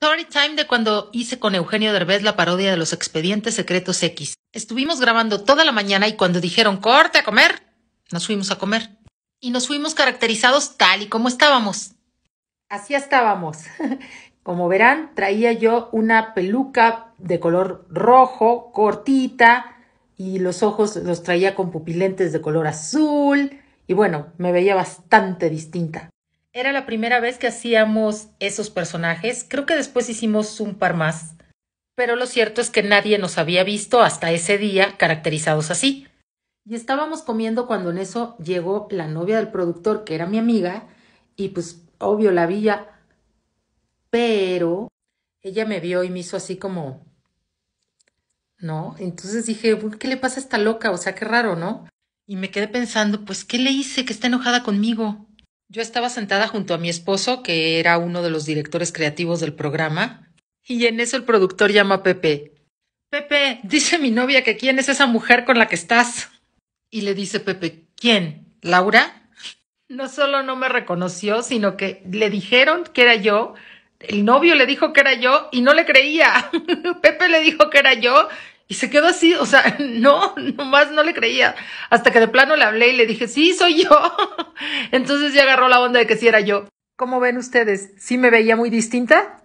Story time de cuando hice con Eugenio Derbez la parodia de los expedientes secretos X. Estuvimos grabando toda la mañana y cuando dijeron corte a comer, nos fuimos a comer. Y nos fuimos caracterizados tal y como estábamos. Así estábamos. Como verán, traía yo una peluca de color rojo, cortita, y los ojos los traía con pupilentes de color azul, y bueno, me veía bastante distinta. Era la primera vez que hacíamos esos personajes, creo que después hicimos un par más, pero lo cierto es que nadie nos había visto hasta ese día caracterizados así. Y estábamos comiendo cuando en eso llegó la novia del productor, que era mi amiga, y pues obvio la vi ya, pero ella me vio y me hizo así como, ¿no? Entonces dije, ¿qué le pasa a esta loca? O sea, qué raro, ¿no? Y me quedé pensando, pues, ¿qué le hice que está enojada conmigo? Yo estaba sentada junto a mi esposo, que era uno de los directores creativos del programa, y en eso el productor llama a Pepe. Pepe, dice mi novia que quién es esa mujer con la que estás. Y le dice Pepe, ¿quién? ¿Laura? No solo no me reconoció, sino que le dijeron que era yo, el novio le dijo que era yo y no le creía. Pepe le dijo que era yo y se quedó así, o sea, no, nomás no le creía. Hasta que de plano le hablé y le dije, sí, soy yo. Entonces ya agarró la onda de que sí era yo. ¿Cómo ven ustedes? ¿Sí me veía muy distinta?